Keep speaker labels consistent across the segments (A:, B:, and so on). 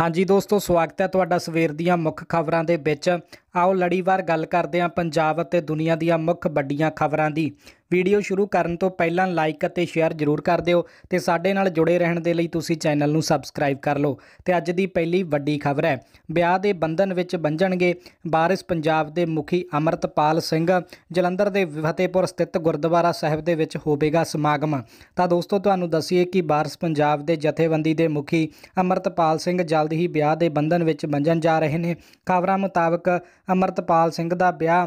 A: ਹਾਂਜੀ ਦੋਸਤੋ ਸਵਾਗਤ ਹੈ ਤੁਹਾਡਾ ਸਵੇਰ ਦੀਆਂ ਮੁੱਖ ਖਬਰਾਂ ਦੇ ਵਿੱਚ ਆਓ ਲੜੀਵਾਰ ਗੱਲ ਕਰਦੇ ਹਾਂ ਪੰਜਾਬ ਅਤੇ ਦੁਨੀਆ ਦੀਆਂ ਮੁੱਖ ਵੱਡੀਆਂ ਖਬਰਾਂ ਦੀ ਵੀਡੀਓ ਸ਼ੁਰੂ ਕਰਨ ਤੋਂ ਪਹਿਲਾਂ ਲਾਈਕ ਅਤੇ ਸ਼ੇਅਰ ਜ਼ਰੂਰ ਕਰ ਦਿਓ ਤੇ ਸਾਡੇ ਨਾਲ ਜੁੜੇ ਰਹਿਣ ਦੇ ਲਈ ਤੁਸੀਂ ਚੈਨਲ ਨੂੰ ਸਬਸਕ੍ਰਾਈਬ ਕਰ ਲਓ ਤੇ ਅੱਜ ਦੀ ਪਹਿਲੀ ਵੱਡੀ ਖਬਰ ਹੈ ਵਿਆਹ ਦੇ ਬੰਧਨ ਵਿੱਚ ਬੰਝਣਗੇ ਬਾਰਿਸ ਪੰਜਾਬ ਦੇ ਮੁਖੀ ਅਮਰਤਪਾਲ ਸਿੰਘ ਜਲੰਧਰ ਦੇ ਫਤਿਹਪੁਰ ਸਥਿਤ ਗੁਰਦੁਆਰਾ ਸਾਹਿਬ ਦੇ ਵਿੱਚ ਹੋਵੇਗਾ ਸਮਾਗਮ ਤਾਂ ਦੋਸਤੋ ਤੁਹਾਨੂੰ ਦੱਸੀਏ ਕਿ ਬਾਰਿਸ ਪੰਜਾਬ ਦੇ ਜਥੇਬੰਦੀ ਦੇ ਮੁਖੀ ਅਮਰਤਪਾਲ ਸਿੰਘ ਜਲਦ ਹੀ ਵਿਆਹ ਦੇ ਬੰਧਨ ਵਿੱਚ ਬੰਝਣ ਜਾ ਰਹੇ ਨੇ ਖਬਰਾਂ ਮੁਤਾਬਕ ਅਮਰਤਪਾਲ ਸਿੰਘ ਦਾ ਵਿਆਹ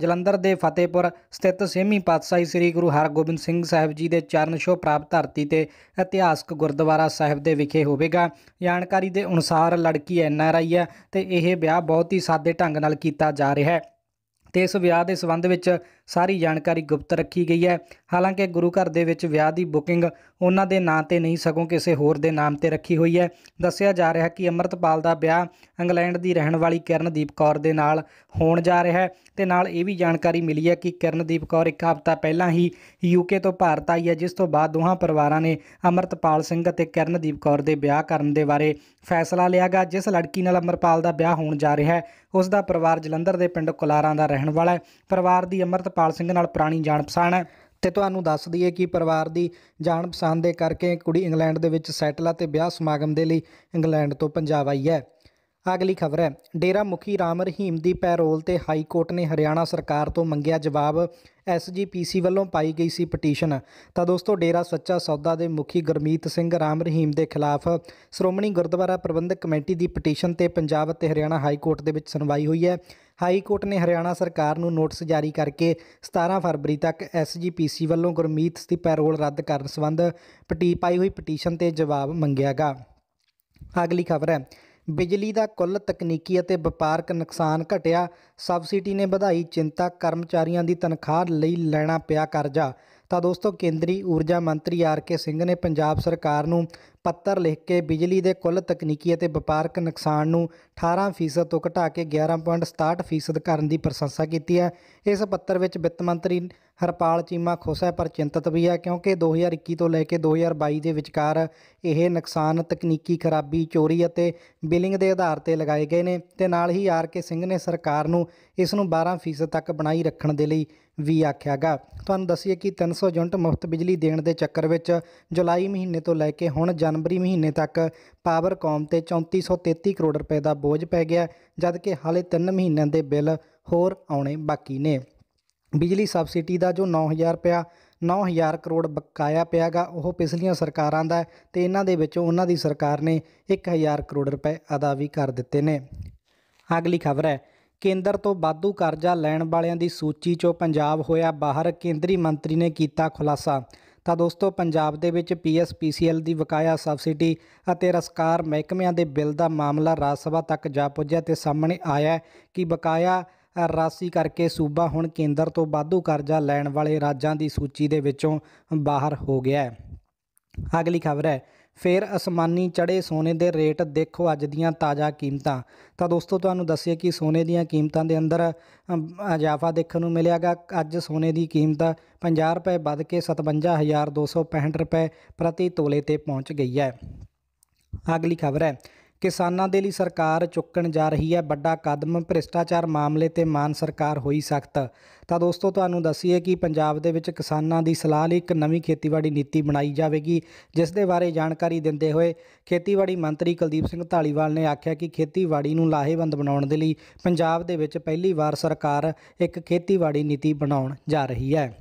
A: ਜਲੰਧਰ ਦੇ ਫਤਿਹਪੁਰ ਸਥਿਤ ਸੇਮੀ ਪਾਤਸ਼ਾਹੀ ਸ੍ਰੀ ਗੁਰੂ ਹਰਗੋਬਿੰਦ ਸਿੰਘ ਸਾਹਿਬ ਜੀ ਦੇ ਚਰਨ ਛੋਹ ਪ੍ਰਾਪਤ ਧਰਤੀ ਤੇ ਇਤਿਹਾਸਕ ਗੁਰਦੁਆਰਾ ਸਾਹਿਬ ਦੇ ਵਿਖੇ ਹੋਵੇਗਾ ਜਾਣਕਾਰੀ ਦੇ ਅਨੁਸਾਰ ਲੜਕੀ ਐਨਆਰਆਈ ਹੈ ਤੇ ਇਹ ਵਿਆਹ ਬਹੁਤ ਹੀ ਸਾਦੇ ਢੰਗ ਨਾਲ ਕੀਤਾ ਜਾ ਰਿਹਾ ਹੈ ਤੇ ਇਸ ਵਿਆਹ ਦੇ ਸਬੰਧ ਵਿੱਚ ਸਾਰੀ ਜਾਣਕਾਰੀ ਗੁਪਤ ਰੱਖੀ ਗਈ ਹੈ ਹਾਲਾਂਕਿ ਗੁਰੂ ਘਰ ਦੇ ਵਿੱਚ ਵਿਆਹ ਦੀ ਬੁਕਿੰਗ ਉਹਨਾਂ ਦੇ ਨਾਂ ਤੇ ਨਹੀਂ ਸਗੋਂ ਕਿਸੇ ਹੋਰ ਦੇ ਨਾਮ ਤੇ ਰੱਖੀ ਹੋਈ ਹੈ ਦੱਸਿਆ ਜਾ ਰਿਹਾ ਕਿ ਅਮਰਤਪਾਲ ਦਾ ਵਿਆਹ ਇੰਗਲੈਂਡ ਦੀ ਰਹਿਣ ਵਾਲੀ ਕਿਰਨਦੀਪ ਕੌਰ ਦੇ ਨਾਲ ਹੋਣ ਜਾ ਰਿਹਾ ਹੈ ਤੇ ਨਾਲ ਇਹ ਵੀ ਜਾਣਕਾਰੀ ਮਿਲੀ ਹੈ ਕਿ ਕਿਰਨਦੀਪ ਕੌਰ ਇੱਕ ਹਫ਼ਤਾ ਪਹਿਲਾਂ ਹੀ ਯੂਕੇ ਤੋਂ ਭਾਰਤ ਆਈ ਹੈ ਜਿਸ ਤੋਂ ਬਾਅਦ ਦੋਹਾਂ ਪਰਿਵਾਰਾਂ ਨੇ ਅਮਰਤਪਾਲ ਸਿੰਘ ਅਤੇ ਕਿਰਨਦੀਪ ਕੌਰ ਦੇ ਵਿਆਹ ਕਰਨ ਦੇ ਬਾਰੇ ਫੈਸਲਾ ਲਿਆ ਗਿਆ ਜਿਸ ਲੜਕੀ ਨਾਲ ਅਮਰਪਾਲ ਦਾ ਵਿਆਹ ਹੋਣ ਜਾ ਰਿਹਾ ਹੈ ਉਸ ਦਾ ਪਰਿਵਾਰ ਜਲੰਧਰ ਦੇ ਪਿੰਡ ਕੁਲਾਰਾਂ ਦਾ ਰਹਿਣ ਵਾਲਾ ਹੈ ਪਰਿਵਾਰ ਦੀ ਅਮਰਤ ਅੰਮ੍ਰਿਤਪਾਲ ਸਿੰਘ ਨਾਲ ਪੁਰਾਣੀ ਜਾਣ ਪਛਾਣ ਹੈ ਤੇ ਤੁਹਾਨੂੰ ਦੱਸ ਦਈਏ ਕਿ ਪਰਿਵਾਰ ਦੀ ਜਾਣ ਪਛਾਣ ਦੇ ਕਰਕੇ ਕੁੜੀ ਇੰਗਲੈਂਡ ਦੇ ਵਿੱਚ ਸੈਟਲ ਤੇ ਵਿਆਹ ਸਮਾਗਮ ਦੇ ਲਈ ਇੰਗਲੈਂਡ ਤੋਂ ਪੰਜਾਬ ਆਈ ਹੈ ਅਗਲੀ ਖਬਰ ਹੈ ਡੇਰਾ ਮੁਖੀ ਰਾਮ ਰਹੀਮ ਦੀ ਪੈਰੋਲ ਤੇ ਹਾਈ ਕੋਰਟ ਨੇ ਹਰਿਆਣਾ ਸਰਕਾਰ ਤੋਂ ਮੰਗਿਆ ਜਵਾਬ ਐਸਜੀਪੀਸੀ ਵੱਲੋਂ ਪਾਈ ਗਈ ਸੀ ਪਟੀਸ਼ਨ ਤਾਂ ਦੋਸਤੋ ਡੇਰਾ ਸੱਚਾ ਸੌਦਾ ਦੇ ਮੁਖੀ ਗਰਮੀਤ ਸਿੰਘ ਰਾਮ ਰਹੀਮ ਦੇ ਖਿਲਾਫ ਸ਼੍ਰੋਮਣੀ ਗੁਰਦੁਆਰਾ ਪ੍ਰਬੰਧਕ ਕਮੇਟੀ ਦੀ ਪਟੀਸ਼ਨ ਤੇ ਪੰਜਾਬ ਅਤੇ ਹਰਿਆਣਾ ਹਾਈ ਕੋਰਟ ਦੇ ਵਿੱਚ ਸੁਣਵਾਈ ਹੋਈ ਹੈ ਹਾਈ ਕੋਰਟ ਨੇ ਹਰਿਆਣਾ ਸਰਕਾਰ ਨੂੰ ਨੋਟਿਸ ਜਾਰੀ ਕਰਕੇ 17 ਫਰਵਰੀ ਤੱਕ ਐਸਜੀਪੀਸੀ ਵੱਲੋਂ ਗੁਰਮੀਤ ਦੀ ਪੈਰੋਲ ਰੱਦ ਕਰਨ ਸੰਬੰਧ ਪਟੀ ਪਾਈ ਹੋਈ ਪਟੀਸ਼ਨ ਤੇ ਜਵਾਬ ਮੰਗਿਆਗਾ ਅਗਲੀ ਖਬਰ ਹੈ ਬਿਜਲੀ ਦਾ ਕੁੱਲ ਤਕਨੀਕੀ ਅਤੇ ਵਪਾਰਕ ਨੁਕਸਾਨ ਘਟਿਆ ਸਬਸਿਡੀ ਨੇ ਵਧਾਈ ਚਿੰਤਾ ਕਰਮਚਾਰੀਆਂ ਦੀ ਤਨਖਾਹ ਲਈ ਲੈਣਾ ਪਿਆ ਕਰਜ਼ਾ ਤਾਂ ਦੋਸਤੋ ਕੇਂਦਰੀ ਊਰਜਾ ਮੰਤਰੀ ਆਰ ਕੇ ਸਿੰਘ ਨੇ ਪੰਜਾਬ ਸਰਕਾਰ ਨੂੰ ਪੱਤਰ ਲਿਖ ਕੇ ਬਿਜਲੀ ਦੇ ਕੁੱਲ ਤਕਨੀਕੀ ਅਤੇ ਵਪਾਰਕ ਨੁਕਸਾਨ ਨੂੰ 18% ਤੋਂ ਘਟਾ ਕੇ 11.67% ਕਰਨ ਦੀ ਪ੍ਰਸ਼ੰਸਾ ਕੀਤੀ ਹੈ ਇਸ ਪੱਤਰ ਵਿੱਚ ਵਿੱਤ ਮੰਤਰੀ ਹਰਪਾਲ ਚੀਮਾ ਖੁਸ਼ ਹੈ ਪਰ ਚਿੰਤਤ ਵੀ ਹੈ ਕਿਉਂਕਿ 2021 ਤੋਂ ਲੈ ਕੇ 2022 ਦੇ ਵਿਚਕਾਰ ਇਹ ਨੁਕਸਾਨ ਤਕਨੀਕੀ ਖਰਾਬੀ ਚੋਰੀ ਅਤੇ ਬਿਲਿੰਗ ਦੇ ਆਧਾਰ ਤੇ ਲਗਾਏ ਗਏ ਨੇ ਤੇ ਨਾਲ ਹੀ ਆਰ ਕੇ ਸਿੰਘ ਨੇ ਸਰਕਾਰ ਨੂੰ ਇਸ ਨੂੰ 12% ਤੱਕ ਬਣਾਈ ਰੱਖਣ ਦੇ ਲਈ ਵੀ ਆਖਿਆਗਾ ਤੁਹਾਨੂੰ ਦੱਸਿਏ ਕਿ 300 ਯੂਨਿਟ ਮੁਫਤ ਬਿਜਲੀ ਦੇਣ ਦੇ ਚੱਕਰ ਵਿੱਚ ਜੁਲਾਈ ਮਹੀਨੇ ਤੋਂ ਲੈ ਕੇ ਹੁਣ ਜਨਵਰੀ ਮਹੀਨੇ ਤੱਕ ਪਾਵਰਕੌਮ ਤੇ 3433 ਕਰੋੜ ਰੁਪਏ ਦਾ ਬੋਝ ਪੈ ਗਿਆ ਜਦਕਿ ਹਾਲੇ 3 ਮਹੀਨਿਆਂ ਦੇ ਬਿੱਲ ਹੋਰ ਆਉਣੇ ਬਾਕੀ ਨੇ ਬਿਜਲੀ ਸਬਸਿਡੀ ਦਾ ਜੋ 9000 ਰੁਪਿਆ 9000 ਕਰੋੜ ਬਕਾਇਆ ਪਿਆਗਾ ਉਹ ਪਿਛਲੀਆਂ ਸਰਕਾਰਾਂ ਦਾ ਤੇ ਇਹਨਾਂ ਦੇ ਵਿੱਚੋਂ ਉਹਨਾਂ ਦੀ ਸਰਕਾਰ ਨੇ 1000 ਕਰੋੜ ਰੁਪਏ ਅਦਾ ਵੀ ਕਰ ਦਿੱਤੇ ਨੇ ਅਗਲੀ ਖਬਰ ਹੈ ਕੇਂਦਰ ਤੋਂ ਵਾਧੂ ਕਰਜ਼ਾ ਲੈਣ ਵਾਲਿਆਂ ਦੀ ਸੂਚੀ 'ਚੋਂ ਪੰਜਾਬ ਹੋਇਆ ਬਾਹਰ ਕੇਂਦਰੀ ਮੰਤਰੀ ਨੇ ਕੀਤਾ ਖੁਲਾਸਾ ਤਾਂ ਦੋਸਤੋ ਪੰਜਾਬ ਦੇ ਵਿੱਚ ਪੀਐਸਪੀਸੀਐਲ ਦੀ ਬਕਾਇਆ ਸਬਸਿਡੀ ਅਤੇ ਰਸਕਾਰ ਮਹਿਕਮਿਆਂ ਦੇ ਬਿੱਲ ਦਾ ਮਾਮਲਾ ਰਾਜ ਸਭਾ ਤੱਕ ਜਾ ਪੁੱਜਿਆ ਤੇ ਸਾਹਮਣੇ ਆਇਆ ਕਿ ਬਕਾਇਆ ਰਾਸੀ ਕਰਕੇ ਸੂਬਾ ਹੁਣ ਕੇਂਦਰ ਤੋਂ ਵਾਧੂ ਕਰਜ਼ਾ ਲੈਣ ਵਾਲੇ ਰਾਜਾਂ ਦੀ ਸੂਚੀ ਦੇ ਵਿੱਚੋਂ ਬਾਹਰ ਹੋ ਗਿਆ ਹੈ ਅਗਲੀ ਖਬਰ ਹੈ ਫੇਰ ਅਸਮਾਨੀ ਚੜੇ ਸੋਨੇ ਦੇ ਰੇਟ ਦੇਖੋ ਅੱਜ ਦੀਆਂ ਤਾਜ਼ਾ ਕੀਮਤਾਂ ਤਾਂ ਦੋਸਤੋ ਤੁਹਾਨੂੰ ਦੱਸਿਆ ਕਿ ਸੋਨੇ ਦੀਆਂ ਕੀਮਤਾਂ ਦੇ ਅੰਦਰ ਇਜ਼ਾਫਾ ਦੇਖਣ ਨੂੰ ਮਿਲਿਆਗਾ ਅੱਜ ਸੋਨੇ ਦੀ ਕੀਮਤ 50 ਰੁਪਏ ਵੱਧ ਕੇ 57265 ਰੁਪਏ ਪ੍ਰਤੀ ਤੋਲੇ ਤੇ ਪਹੁੰਚ ਗਈ ਹੈ ਅਗਲੀ ਖਬਰ ਹੈ ਕਿਸਾਨਾਂ ਦੇ ਲਈ ਸਰਕਾਰ ਚੁੱਕਣ ਜਾ ਰਹੀ ਹੈ ਵੱਡਾ ਕਦਮ ਭ੍ਰਿਸ਼ਟਾਚਾਰ ਮਾਮਲੇ ਤੇ ਮਾਨ ਸਰਕਾਰ ਹੋਈ ਸਖਤ ਤਾਂ ਦੋਸਤੋ ਤੁਹਾਨੂੰ ਦੱਸੀਏ ਕਿ ਪੰਜਾਬ ਦੇ ਵਿੱਚ ਕਿਸਾਨਾਂ ਦੀ ਸਲਾਹ ਲਈ ਇੱਕ ਨਵੀਂ ਖੇਤੀਬਾੜੀ ਨੀਤੀ ਬਣਾਈ ਜਾਵੇਗੀ ਜਿਸ ਦੇ ਬਾਰੇ ਜਾਣਕਾਰੀ ਦਿੰਦੇ ਹੋਏ ਖੇਤੀਬਾੜੀ ਮੰਤਰੀ ਕੁਲਦੀਪ ਸਿੰਘ ਢਾਲੀਵਾਲ ਨੇ ਆਖਿਆ ਕਿ ਖੇਤੀਬਾੜੀ ਨੂੰ ਲਾਹੇਵੰਦ ਬਣਾਉਣ ਦੇ ਲਈ ਪੰਜਾਬ ਦੇ ਵਿੱਚ ਪਹਿਲੀ ਵਾਰ ਸਰਕਾਰ ਇੱਕ ਖੇਤੀਬਾੜੀ ਨੀਤੀ ਬਣਾਉਣ ਜਾ ਰਹੀ ਹੈ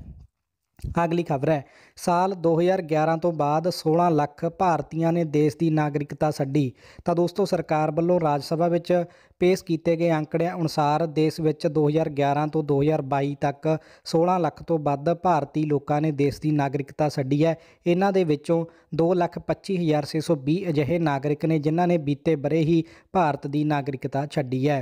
A: ਅਗਲੀ ਖਬਰ ਹੈ ਸਾਲ 2011 ਤੋਂ ਬਾਅਦ 16 ਲੱਖ ਭਾਰਤੀਆਂ ਨੇ ਦੇਸ਼ ਦੀ ਨਾਗਰਿਕਤਾ ਛੱਡੀ ਤਾਂ ਦੋਸਤੋ ਸਰਕਾਰ ਵੱਲੋਂ ਰਾਜ ਸਭਾ ਵਿੱਚ ਪੇਸ਼ ਕੀਤੇ ਗਏ ਅੰਕੜਿਆਂ ਅਨੁਸਾਰ ਦੇਸ਼ ਵਿੱਚ 2011 ਤੋਂ 2022 ਤੱਕ 16 ਲੱਖ ਤੋਂ ਵੱਧ ਭਾਰਤੀ ਲੋਕਾਂ ਨੇ ਦੇਸ਼ ਦੀ ਨਾਗਰਿਕਤਾ ਛੱਡੀ ਹੈ ਇਹਨਾਂ ਦੇ ਵਿੱਚੋਂ 225620 ਅਜਿਹੇ ਨਾਗਰਿਕ ਨੇ ਜਿਨ੍ਹਾਂ ਨੇ ਬੀਤੇ ਬਰੇ ਹੀ ਭਾਰਤ ਦੀ ਨਾਗਰਿਕਤਾ ਛੱਡੀ ਹੈ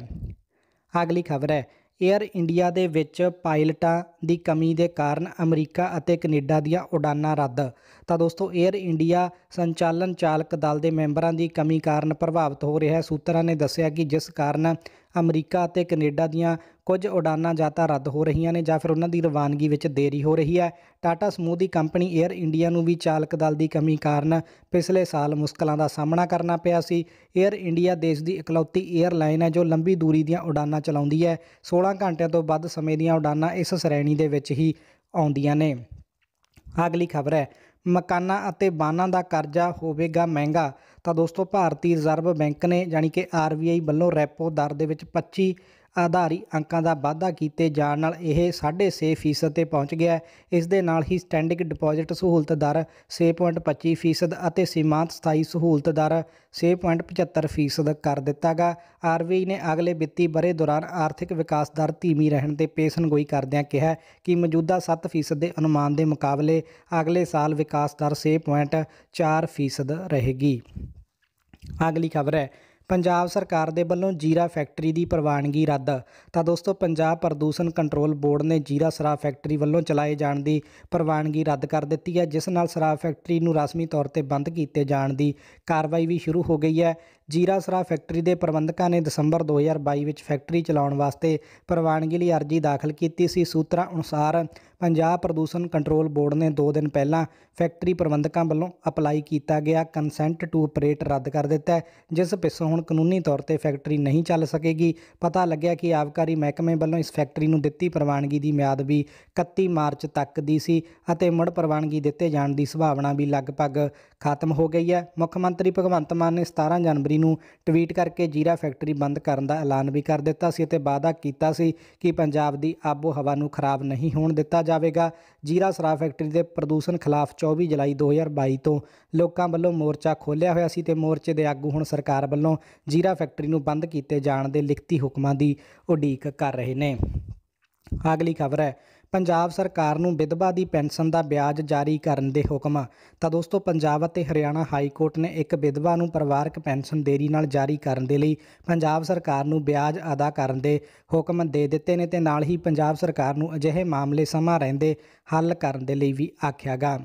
A: ਅਗਲੀ ਖਬਰ ਹੈ ਏਅਰ ਇੰਡੀਆ ਦੇ ਵਿੱਚ ਪਾਇਲਟਾਂ ਦੀ ਕਮੀ ਦੇ ਕਾਰਨ ਅਮਰੀਕਾ ਅਤੇ ਕੈਨੇਡਾ ਦੀਆਂ ਉਡਾਨਾਂ ਰੱਦ ਤਾਂ ਦੋਸਤੋ ਏਅਰ ਇੰਡੀਆ ਸੰਚਾਲਨ ਚਾਲਕ ਦਲ ਦੇ ਮੈਂਬਰਾਂ ਦੀ ਕਮੀ ਕਾਰਨ ਪ੍ਰਭਾਵਿਤ ਹੋ ਰਿਹਾ ਹੈ ਸੂਤਰਾਂ ਨੇ ਦੱਸਿਆ ਕਿ ਜਿਸ ਕਾਰਨ ਅਮਰੀਕਾ ਅਤੇ ਕੈਨੇਡਾ ਦੀਆਂ ਕੁਝ ਉਡਾਨਾਂ ਜਾਂ ਤਾਂ ਰੱਦ ਹੋ ਰਹੀਆਂ ਨੇ ਜਾਂ ਫਿਰ ਉਹਨਾਂ ਦੀ ਰਵਾਨਗੀ ਵਿੱਚ ਦੇਰੀ ਹੋ ਰਹੀ ਹੈ ਟਾਟਾ ਸਮੂਹ ਦੀ ਕੰਪਨੀ 에ਅਰ ਇੰਡੀਆ ਨੂੰ ਵੀ ਚਾਲਕ ਦਲ ਦੀ ਕਮੀ ਕਾਰਨ ਪਿਛਲੇ ਸਾਲ ਮੁਸ਼ਕਲਾਂ ਦਾ ਸਾਹਮਣਾ ਕਰਨਾ ਪਿਆ ਸੀ 에ਅਰ ਇੰਡੀਆ ਦੇਸ਼ ਦੀ ਇਕਲੌਤੀ 에ਅਰਲਾਈਨ ਹੈ ਜੋ ਲੰਬੀ ਦੂਰੀ ਦੀਆਂ ਉਡਾਨਾਂ ਚਲਾਉਂਦੀ ਹੈ 16 ਘੰਟਿਆਂ ਤੋਂ ਵੱਧ ਸਮੇਂ ਦੀਆਂ ਉਡਾਨਾਂ ਇਸ ਸ਼੍ਰੇਣੀ ਦੇ ਵਿੱਚ ਹੀ ਆਉਂਦੀਆਂ ਨੇ ਅਗਲੀ ਖਬਰ ਹੈ ਮਕਾਨਾਂ ਅਤੇ ਬਾਨਾਂ ਦਾ ਕਰਜ਼ਾ ਹੋਵੇਗਾ ਮਹਿੰਗਾ ਤਾਂ ਦੋਸਤੋ ਭਾਰਤੀ ਰਿਜ਼ਰਵ ਬੈਂਕ ਨੇ ਯਾਨੀ ਕਿ ਆਰਬੀਆਈ ਵੱਲੋਂ ਰੈਪੋ ਦਰ ਦੇ ਵਿੱਚ 25 ਆਧਾਰੀ ਅੰਕਾਂ ਦਾ ਵਾਧਾ ਕੀਤੇ ਜਾਣ ਨਾਲ ਇਹ 6.5% ਤੇ ਪਹੁੰਚ ਗਿਆ ਇਸ ਦੇ ਨਾਲ ਹੀ ਸਟੈਂਡਿੰਗ ਡਿਪੋਜ਼ਿਟ ਸਹੂਲਤ ਦਰ 6.25% ਅਤੇ ਸੀਮਾਂਤ ਸਥਾਈ ਸਹੂਲਤ ਦਰ 6.75% ਕਰ ਦਿੱਤਾ ਗਿਆ ਆਰਬੀਆਈ ਨੇ ਅਗਲੇ ਵਿੱਤੀ ਬਰੇ ਦੌਰਾਨ ਆਰਥਿਕ ਵਿਕਾਸ ਦਰ ਧੀਮੀ ਰਹਿਣ ਤੇ ਪੇਸ਼ਨਗੋਈ ਕਰਦਿਆਂ ਕਿਹਾ ਕਿ ਮੌਜੂਦਾ 7% ਦੇ ਅਨੁਮਾਨ ਦੇ ਮੁਕਾਬਲੇ ਅਗਲੇ ਸਾਲ ਵਿਕਾਸ ਦਰ 6.4% ਰਹੇਗੀ ਅਗਲੀ ਖਬਰ ਹੈ ਪੰਜਾਬ ਸਰਕਾਰ ਦੇ ਵੱਲੋਂ ਜੀਰਾ ਫੈਕਟਰੀ ਦੀ ਪ੍ਰਵਾਨਗੀ ਰੱਦ ਤਾਂ ਦੋਸਤੋ ਪੰਜਾਬ ਪ੍ਰਦੂਸ਼ਣ ਕੰਟਰੋਲ ਬੋਰਡ ਨੇ ਜੀਰਾ ਸਰਾ ਫੈਕਟਰੀ ਵੱਲੋਂ ਚਲਾਏ ਜਾਣ ਦੀ ਪ੍ਰਵਾਨਗੀ ਰੱਦ ਕਰ ਦਿੱਤੀ ਹੈ ਜਿਸ ਨਾਲ ਸਰਾ ਫੈਕਟਰੀ ਨੂੰ ਰਸਮੀ ਤੌਰ ਤੇ ਬੰਦ ਕੀਤੇ ਜਾਣ ਦੀ ਕਾਰਵਾਈ ਵੀ ਸ਼ੁਰੂ ਹੋ ਗਈ ਹੈ ਜੀਰਾ ਸਰਾ ਫੈਕਟਰੀ ਦੇ ਪ੍ਰਬੰਧਕਾਂ ਨੇ ਦਸੰਬਰ 2022 ਵਿੱਚ ਫੈਕਟਰੀ ਚਲਾਉਣ ਵਾਸਤੇ ਪ੍ਰਵਾਨਗੀ ਲਈ ਅਰਜ਼ੀ ਦਾਖਲ ਕੀਤੀ ਸੀ ਸੂਤਰਾਂ ਅਨੁਸਾਰ ਪੰਜਾਬ ਪ੍ਰਦੂਸ਼ਣ ਕੰਟਰੋਲ ਬੋਰਡ ਨੇ 2 ਦਿਨ ਪਹਿਲਾਂ ਫੈਕਟਰੀ ਪ੍ਰਬੰਧਕਾਂ ਵੱਲੋਂ ਅਪਲਾਈ ਕੀਤਾ ਗਿਆ ਕੰਸੈਂਟ ਟੂ ਆਪਰੇਟ ਰੱਦ ਕਰ ਦਿੱਤਾ ਜਿਸ ਪਿੱਛੋਂ ਹੁਣ ਕਾਨੂੰਨੀ ਤੌਰ ਤੇ ਫੈਕਟਰੀ ਨਹੀਂ ਚੱਲ ਸਕੇਗੀ ਪਤਾ ਲੱਗਿਆ ਕਿ ਆਬਕਾਰੀ ਮਹਿਕਮੇ ਵੱਲੋਂ ਇਸ ਫੈਕਟਰੀ ਨੂੰ ਦਿੱਤੀ ਪ੍ਰਵਾਨਗੀ ਦੀ ਮਿਆਦ ਵੀ 31 ਮਾਰਚ ਤੱਕ ਦੀ ਸੀ ਅਤੇ ਮੁੜ ਪ੍ਰਵਾਨਗੀ ਦਿੱਤੇ ਜਾਣ ਦੀ ਸੰਭਾਵਨਾ ਵੀ ਲਗਭਗ ਖਤਮ ਹੋ ਗਈ ਹੈ ਮੁੱਖ ਮੰਤਰੀ ਭਗਵੰਤ ਮਾਨ ਨੇ 17 ਜਨਵਰੀ ਨੂੰ ਟਵੀਟ ਕਰਕੇ ਜੀਰਾ ਫੈਕਟਰੀ ਬੰਦ ਕਰਨ ਦਾ ਐਲਾਨ ਵੀ ਕਰ ਦਿੱਤਾ ਸੀ ਅਤੇ ਵਾਅਦਾ ਕੀਤਾ ਸੀ ਕਿ ਪੰਜਾਬ ਦੀ ਆਬੋ ਹਵਾ ਨੂੰ ਖਰਾਬ ਨਹੀਂ ਹੋਣ ਦਿੱਤਾ ਜਾਵੇਗਾ ਜੀਰਾ ਸਰਾ ਫੈਕਟਰੀ ਦੇ ਪ੍ਰਦੂਸ਼ਣ ਖਿਲਾਫ 24 ਜੁਲਾਈ 2022 ਤੋਂ ਲੋਕਾਂ ਵੱਲੋਂ ਮੋਰਚਾ ਖੋਲ੍ਹਿਆ ਹੋਇਆ ਸੀ ਤੇ ਮੋਰਚੇ ਦੇ ਆਗੂ ਹੁਣ ਸਰਕਾਰ ਵੱਲੋਂ ਜੀਰਾ ਫੈਕਟਰੀ ਨੂੰ ਬੰਦ ਕੀਤੇ ਜਾਣ ਦੇ ਲਿਖਤੀ ਹੁਕਮਾਂ ਦੀ ਉਡੀਕ ਕਰ ਰਹੇ ਨੇ ਅਗਲੀ ਖਬਰ ਹੈ ਪੰਜਾਬ ਸਰਕਾਰ ਨੂੰ ਵਿਧਵਾ ਦੀ ਪੈਨਸ਼ਨ ਦਾ ਵਿਆਜ ਜਾਰੀ ਕਰਨ ਦੇ ਹੁਕਮ ਤਾਂ ਦੋਸਤੋ ਪੰਜਾਬ ਅਤੇ ਹਰਿਆਣਾ ਹਾਈ ਕੋਰਟ ਨੇ ਇੱਕ ਵਿਧਵਾ ਨੂੰ ਪਰਿਵਾਰਕ ਪੈਨਸ਼ਨ ਦੇਰੀ ਨਾਲ ਜਾਰੀ ਕਰਨ ਦੇ ਲਈ ਪੰਜਾਬ ਸਰਕਾਰ ਨੂੰ ਵਿਆਜ ਅਦਾ ਕਰਨ ਦੇ ਹੁਕਮ ਦੇ ਦਿੱਤੇ ਨੇ ਤੇ ਨਾਲ ਹੀ ਪੰਜਾਬ ਸਰਕਾਰ ਨੂੰ ਅਜਿਹੇ ਮਾਮਲੇ ਸਮਾਂ ਰਹਿੰਦੇ ਹੱਲ ਕਰਨ ਦੇ ਲਈ ਵੀ ਆਖਿਆਗਾ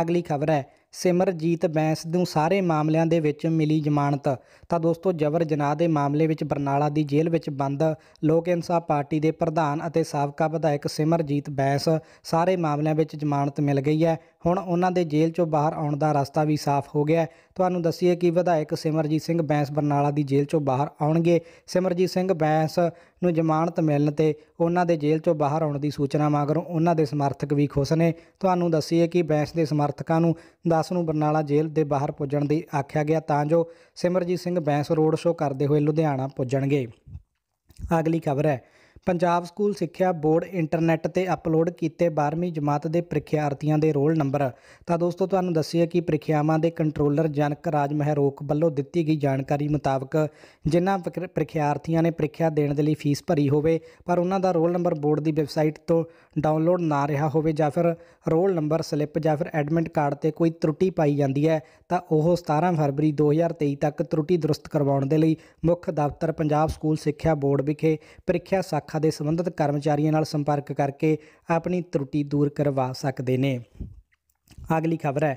A: ਅਗਲੀ ਖਬਰ ਹੈ ਸਿਮਰਜੀਤ ਬੈਂਸ ਨੂੰ ਸਾਰੇ ਮਾਮਲਿਆਂ ਦੇ ਵਿੱਚ ਮਿਲੀ ਜ਼ਮਾਨਤ ਤਾਂ ਦੋਸਤੋ ਜ਼ਬਰ ਜਨਾਹ ਦੇ ਮਾਮਲੇ ਵਿੱਚ ਬਰਨਾਲਾ ਦੀ ਜੇਲ੍ਹ ਵਿੱਚ ਬੰਦ ਲੋਕ ਇਨਸਾਫ ਪਾਰਟੀ ਦੇ ਪ੍ਰਧਾਨ ਅਤੇ ਸਾਬਕਾ ਵਿਧਾਇਕ ਸਿਮਰਜੀਤ ਬੈਂਸ ਸਾਰੇ ਮਾਮਲਿਆਂ ਵਿੱਚ ਜ਼ਮਾਨਤ ਮਿਲ ਗਈ ਹੈ ਹੁਣ ਉਹਨਾਂ ਦੇ ਜੇਲ੍ਹ ਚੋਂ ਬਾਹਰ ਆਉਣ ਦਾ ਰਸਤਾ ਵੀ ਸਾਫ਼ ਹੋ ਗਿਆ ਤੁਹਾਨੂੰ ਦੱਸੀਏ ਕਿ ਵਿਧਾਇਕ ਸਿਮਰਜੀਤ ਸਿੰਘ ਬੈਂਸ ਬਰਨਾਲਾ ਦੀ ਜੇਲ੍ਹ ਚੋਂ ਬਾਹਰ ਆਉਣਗੇ ਸਿਮਰਜੀਤ ਸਿੰਘ ਬੈਂਸ ਨੂੰ ਜ਼ਮਾਨਤ ਮਿਲਣ ਤੇ ਉਹਨਾਂ ਦੇ ਜੇਲ੍ਹ ਚੋਂ ਬਾਹਰ ਆਉਣ ਦੀ ਸੂਚਨਾ ਮਗਰੋਂ ਉਹਨਾਂ ਦੇ ਸਮਰਥਕ ਵੀ ਖੁਸ਼ ਨੇ ਤੁਹਾਨੂੰ ਦੱਸੀਏ ਕਿ ਬੈਂਸ ਦੇ ਸਮਰਥਕਾਂ ਨੂੰ 10 ਨੂੰ ਬਰਨਾਲਾ ਜੇਲ੍ਹ ਦੇ ਬਾਹਰ ਪੁੱਜਣ ਦੀ ਆਖਿਆ ਗਿਆ ਤਾਂ ਜੋ ਸਿਮਰਜੀਤ ਸਿੰਘ ਬੈਂਸ ਰੋਡ ਸ਼ੋਅ ਕਰਦੇ ਹੋਏ ਲੁਧਿਆਣਾ ਪੁੱਜਣਗੇ ਅਗਲੀ ਖਬਰ ਹੈ ਪੰਜਾਬ ਸਕੂਲ ਸਿੱਖਿਆ ਬੋਰਡ ਇੰਟਰਨੈਟ ਤੇ ਅਪਲੋਡ ਕੀਤੇ 12ਵੀਂ ਜਮਾਤ ਦੇ ਪ੍ਰੀਖਿਆਰਥੀਆਂ ਦੇ ਰੋਲ ਨੰਬਰ ਤਾਂ ਦੋਸਤੋ ਤੁਹਾਨੂੰ ਦੱਸਿਆ ਕਿ ਪ੍ਰੀਖਿਆਵਾਂ ਦੇ ਕੰਟਰੋਲਰ ਜਨਕ ਰਾਜ ਮਹਿਰੋਕ ਵੱਲੋਂ ਦਿੱਤੀ ਗਈ ਜਾਣਕਾਰੀ ਮੁਤਾਬਕ ਜਿਨ੍ਹਾਂ ਪ੍ਰੀਖਿਆਰਥੀਆਂ ਨੇ ਪ੍ਰੀਖਿਆ ਦੇਣ ਦੇ ਲਈ ਫੀਸ ਭਰੀ ਹੋਵੇ ਪਰ ਉਹਨਾਂ ਦਾ ਰੋਲ ਨੰਬਰ ਬੋਰਡ ਦੀ ਵੈਬਸਾਈਟ ਤੋਂ ਡਾਊਨਲੋਡ ਨਾ ਰਿਹਾ ਹੋਵੇ ਜਾਂ ਫਿਰ ਰੋਲ ਨੰਬਰ ਸਲਿੱਪ ਜਾਂ ਫਿਰ ਐਡਮਿਟ ਕਾਰਡ ਤੇ ਕੋਈ ਤਰੁੱਟੀ ਪਾਈ ਜਾਂਦੀ ਹੈ ਤਾਂ ਉਹ 17 ਫਰਵਰੀ 2023 ਤੱਕ ਤਰੁੱਟੀ ਦਰੁਸਤ ਕਰਵਾਉਣ ਦੇ ਲਈ ਮੁੱਖ ਦਫ਼ਤਰ ਪੰਜਾਬ ਸਕੂਲ ਸਿੱਖਿਆ ਬੋਰਡ ਵਿਖੇ ਪ੍ਰੀਖਿਆ ਸਾਖਾ ਸ਼ਾਖਾ ਦੇ ਸੰਬੰਧਿਤ ਕਰਮਚਾਰੀਆਂ ਨਾਲ ਸੰਪਰਕ ਕਰਕੇ ਆਪਣੀ ਤਰੁੱਟੀ ਦੂਰ ਕਰਵਾ ਸਕਦੇ ਨੇ ਅਗਲੀ ਖਬਰ ਹੈ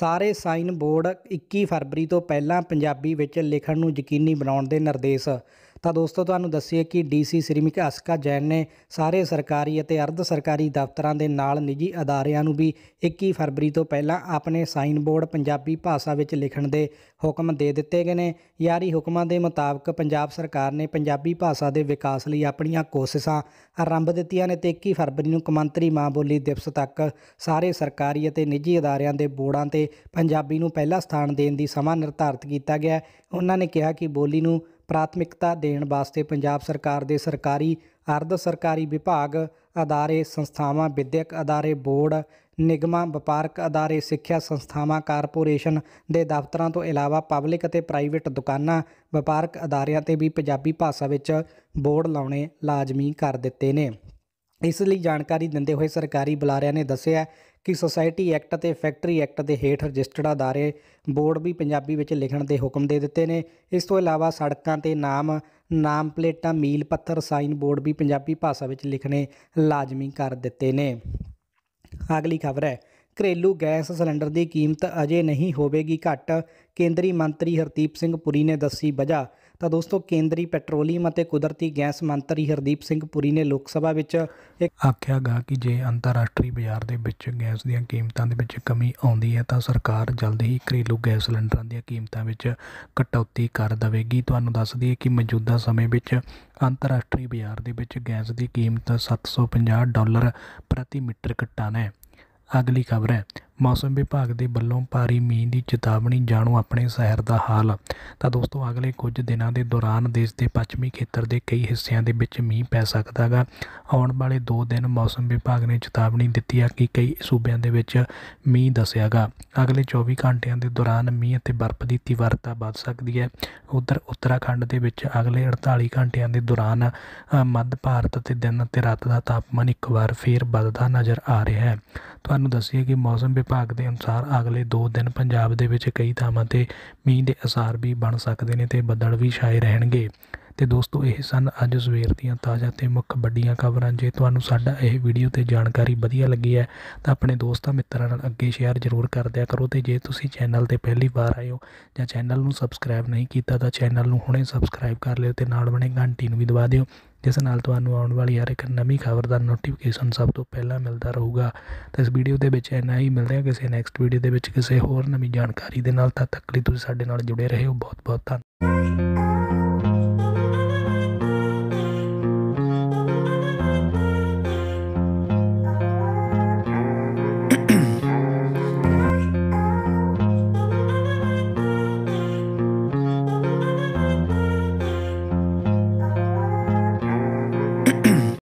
A: ਸਾਰੇ ਸਾਈਨ ਬੋਰਡ 21 ਫਰਵਰੀ ਤੋਂ ਪਹਿਲਾਂ ਪੰਜਾਬੀ ਵਿੱਚ ਲਿਖਣ ਨੂੰ ਯਕੀਨੀ ਬਣਾਉਣ ਦੇ ਨਿਰਦੇਸ਼ ਤਾਂ ਦੋਸਤੋ ਤੁਹਾਨੂੰ ਦੱਸੀਏ ਕਿ ਡੀਸੀ ਸ਼੍ਰੀਮਿਕ ਅਸਕਾ ਜੈਨ ਨੇ ਸਾਰੇ ਸਰਕਾਰੀ ਅਤੇ ਅਰਧ ਸਰਕਾਰੀ ਦਫ਼ਤਰਾਂ ਦੇ ਨਾਲ ਨਿੱਜੀ ਅਦਾਰਿਆਂ ਨੂੰ ਵੀ 21 ਫਰਵਰੀ ਤੋਂ ਪਹਿਲਾਂ ਆਪਣੇ ਸਾਈਨ ਬੋਰਡ ਪੰਜਾਬੀ ਭਾਸ਼ਾ ਵਿੱਚ ਲਿਖਣ ਦੇ ਹੁਕਮ ਦੇ ਦਿੱਤੇ ਗਏ ਨੇ ਯਾਰੀ ਹੁਕਮਾਂ ਦੇ ਮੁਤਾਬਕ ਪੰਜਾਬ ਸਰਕਾਰ ਨੇ ਪੰਜਾਬੀ ਭਾਸ਼ਾ ਦੇ ਵਿਕਾਸ ਲਈ ਆਪਣੀਆਂ ਕੋਸ਼ਿਸ਼ਾਂ ਆਰੰਭ ਦਿੱਤੀਆਂ ਨੇ ਤੇ 21 ਫਰਵਰੀ ਨੂੰ ਕਮੰਤਰੀ ਮਾਂ ਬੋਲੀ ਦਿਵਸ ਤੱਕ ਸਾਰੇ ਸਰਕਾਰੀ ਅਤੇ ਨਿੱਜੀ ਅਦਾਰਿਆਂ ਦੇ ਬੋਰਡਾਂ ਤੇ ਪੰਜਾਬੀ ਨੂੰ ਪਹਿਲਾ ਸਥਾਨ ਦੇਣ ਦੀ ਸਮਾਂ ਨਿਰਧਾਰਤ ਕੀਤਾ ਗਿਆ ਉਹਨਾਂ ਨੇ ਕਿਹਾ ਕਿ ਬੋਲੀ ਨੂੰ ਪ੍ਰਾਥਮਿਕਤਾ ਦੇਣ ਵਾਸਤੇ ਪੰਜਾਬ ਸਰਕਾਰ ਦੇ ਸਰਕਾਰੀ ਅਰਧ ਸਰਕਾਰੀ ਵਿਭਾਗ ਅਦਾਰੇ ਸੰਸਥਾਵਾਂ ਵਿਦਿਅਕ ਅਦਾਰੇ ਬੋਰਡ ਨਿਗਮਾਂ ਵਪਾਰਕ ਅਦਾਰੇ ਸਿੱਖਿਆ ਸੰਸਥਾਵਾਂ ਕਾਰਪੋਰੇਸ਼ਨ ਦੇ ਦਫ਼ਤਰਾਂ ਤੋਂ ਇਲਾਵਾ ਪਬਲਿਕ ਅਤੇ ਪ੍ਰਾਈਵੇਟ ਦੁਕਾਨਾਂ ਵਪਾਰਕ ਅਦਾਰਿਆਂ ਤੇ ਵੀ ਪੰਜਾਬੀ ਭਾਸ਼ਾ ਵਿੱਚ ਬੋਰਡ ਲਾਉਣੇ ਲਾਜ਼ਮੀ ਕਰ ਦਿੱਤੇ ਨੇ ਇਸ ਲਈ ਜਾਣਕਾਰੀ ਦਿੰਦੇ ਹੋਏ ਸਰਕਾਰੀ ਬੁਲਾਰਿਆਂ ਨੇ ਦੱਸਿਆ ਕਿ ਸੁਸਾਇਟੀ ਐਕਟ ਅਤੇ ਫੈਕਟਰੀ ਐਕਟ ਦੇ ਹੇਠ ਰਜਿਸਟਰਡ ਅਦਾਰੇ ਬੋਰਡ ਵੀ ਪੰਜਾਬੀ ਵਿੱਚ ਲਿਖਣ ਦੇ ਹੁਕਮ ਦੇ ਦਿੱਤੇ ਨੇ ਇਸ ਤੋਂ ਇਲਾਵਾ ਸੜਕਾਂ ਤੇ ਨਾਮ ਨਾਮ ਪਲੇਟਾਂ ਮੀਲ ਪੱਥਰ ਸਾਈਨ ਬੋਰਡ ਵੀ ਪੰਜਾਬੀ ਭਾਸ਼ਾ ਵਿੱਚ ਲਿਖਣੇ ਲਾਜ਼ਮੀ ਕਰ ਦਿੱਤੇ ਨੇ ਅਗਲੀ ਖਬਰ ਹੈ ਘਰੇਲੂ ਗੈਸ ਸਿਲੰਡਰ ਦੀ ਕੀਮਤ ਅਜੇ ਨਹੀਂ ਹੋਵੇਗੀ ਘੱਟ ਕੇਂਦਰੀ ਮੰਤਰੀ ਹਰਦੀਪ ਸਿੰਘ ਪੁਰੀ ਨੇ ਦੱਸੀ ਵਜ੍ਹਾ ਤਾਂ ਦੋਸਤੋ ਕੇਂਦਰੀ ਪੈਟਰੋਲੀਅਮ ਅਤੇ ਕੁਦਰਤੀ ਗੈਸ ਮੰਤਰੀ ਹਰਦੀਪ ਸਿੰਘ ਪੁਰੀ ਨੇ ਲੋਕ ਸਭਾ ਵਿੱਚ
B: ਇੱਕ ਆਖਿਆ ਗਾ ਕਿ ਜੇ ਅੰਤਰਰਾਸ਼ਟਰੀ ਬਾਜ਼ਾਰ ਦੇ ਵਿੱਚ ਗੈਸ ਦੀਆਂ ਕੀਮਤਾਂ ਦੇ ਵਿੱਚ ਕਮੀ ਆਉਂਦੀ ਹੈ ਤਾਂ ਸਰਕਾਰ ਜਲਦੀ ਹੀ ਘਰੇਲੂ ਗੈਸ ਸਿਲੰਡਰਾਂ ਦੀਆਂ ਕੀਮਤਾਂ ਵਿੱਚ ਕਟੌਤੀ ਕਰ ਦੇਵੇਗੀ ਤੁਹਾਨੂੰ ਦੱਸ ਦਈਏ ਕਿ ਮੌਜੂਦਾ ਸਮੇਂ ਵਿੱਚ ਅੰਤਰਰਾਸ਼ਟਰੀ ਬਾਜ਼ਾਰ ਦੇ ਵਿੱਚ ਗੈਸ ਦੀ ਕੀਮਤ 750 ਡਾਲਰ ਪ੍ਰਤੀ ਮੀਟਰ ਟਨ ਹੈ ਅਗਲੀ ਖਬਰ ਹੈ ਮੌਸਮ ਵਿਭਾਗ ਦੇ ਵੱਲੋਂ ਭਾਰੀ ਮੀਂਹ ਦੀ ਚੇਤਾਵਨੀ ਜਾਣੋ ਆਪਣੇ ਸ਼ਹਿਰ ਦਾ ਹਾਲ ਤਾਂ ਦੋਸਤੋ ਅਗਲੇ ਕੁਝ ਦਿਨਾਂ ਦੇ ਦੌਰਾਨ ਦੇਸ਼ ਦੇ ਪੱਛਮੀ ਖੇਤਰ ਦੇ ਕਈ ਹਿੱਸਿਆਂ ਦੇ ਵਿੱਚ ਮੀਂਹ ਪੈ ਸਕਦਾ ਹੈ ਆਉਣ ਵਾਲੇ 2 ਦਿਨ ਮੌਸਮ ਵਿਭਾਗ ਨੇ ਚੇਤਾਵਨੀ ਦਿੱਤੀ ਹੈ ਕਿ ਕਈ ਸੂਬਿਆਂ ਦੇ ਵਿੱਚ ਮੀਂਹ ਦੱਸਿਆਗਾ ਅਗਲੇ 24 ਘੰਟਿਆਂ ਦੇ ਦੌਰਾਨ ਮੀਂਹ ਅਤੇ ਬਰਫ਼ ਦੀ ਤੀਵਰਤਾ ਵੱਧ ਸਕਦੀ ਹੈ ਉਧਰ ਉੱਤਰਾਖੰਡ ਦੇ ਵਿੱਚ ਅਗਲੇ 48 ਘੰਟਿਆਂ ਦੇ ਦੌਰਾਨ ਮੱਧ ਭਾਰਤ ਅਤੇ ਦਿਨ ਅਤੇ ਰਾਤ ਦਾ ਤਾਪਮਾਨ ਇੱਕ ਵਾਰ ਫੇਰ ਵੱਧਦਾ ਨਜ਼ਰ ਆ ਰਿਹਾ ਹੈ ਤੁਹਾਨੂੰ ਦੱਸੀਏ ਕਿ ਮੌਸਮ ਵਿਭਾਗ ਦੇ ਅਨੁਸਾਰ ਅਗਲੇ 2 ਦਿਨ ਪੰਜਾਬ ਦੇ ਵਿੱਚ ਕਈ ਥਾਵਾਂ ਤੇ ਮੀਂਹ ਦੇ ਅਸਾਰ ਵੀ ਬਣ ਸਕਦੇ ਨੇ ਤੇ ਬੱਦਲ ਵੀ ਛਾਏ ਰਹਿਣਗੇ ਤੇ ਦੋਸਤੋ ਇਹ ਸਨ ਅੱਜ ਸਵੇਰ ਦੀਆਂ ਤਾਜ਼ਾ ਤੇ ਮੁੱਖ ਵੱਡੀਆਂ ਖਬਰਾਂ ਜੇ ਤੁਹਾਨੂੰ ਸਾਡਾ ਇਹ ਵੀਡੀਓ ਤੇ ਜਾਣਕਾਰੀ ਵਧੀਆ ਲੱਗੀ ਹੈ ਤਾਂ ਆਪਣੇ ਦੋਸਤਾਂ ਮਿੱਤਰਾਂ ਨਾਲ ਅੱਗੇ ਸ਼ੇਅਰ ਜ਼ਰੂਰ ਕਰ ਦਿਆ ਕਰੋ ਤੇ ਜੇ ਤੁਸੀਂ ਚੈਨਲ ਤੇ ਪਹਿਲੀ ਵਾਰ ਆਏ ਹੋ ਜਾਂ ਚੈਨਲ ਨੂੰ ਸਬਸਕ੍ਰਾਈਬ ਨਹੀਂ ਕੀਤਾ ਤਾਂ ਚੈਨਲ ਨੂੰ ਹੁਣੇ ਸਬਸਕ੍ਰਾਈਬ ਕਰ ਲਿਓ ਤੇ ਨਾਲ ਬਣੇ ਘੰਟੀ ਨੂੰ ਵੀ ਦਬਾ ਦਿਓ ਜਿਸ ਨਾਲ ਤੁਹਾਨੂੰ ਆਉਣ ਵਾਲੀ ਹਰ ਇੱਕ ਨਵੀਂ ਖਬਰ ਦਾ ਨੋਟੀਫਿਕੇਸ਼ਨ ਸਭ ਤੋਂ ਪਹਿਲਾਂ ਮਿਲਦਾ ਰਹੂਗਾ ਤਾਂ ਇਸ ਵੀਡੀਓ ਦੇ ਵਿੱਚ ਇੰਨਾ ਹੀ ਮਿਲਦੇ ਹਾਂ ਕਿਸੇ ਨੈਕਸਟ ਵੀਡੀਓ ਦੇ ਵਿੱਚ ਕਿਸੇ ਹੋਰ ਨਵੀਂ ਜਾਣਕਾਰੀ ਦੇ ਨਾਲ ਤਦ ਤੱਕ ਲਈ ਤੁਸੀਂ ਸਾਡੇ ਨਾਲ ਜੁੜੇ ਰਹੋ ਬਹੁਤ ਬਹੁਤ ਧੰਨਵਾਦ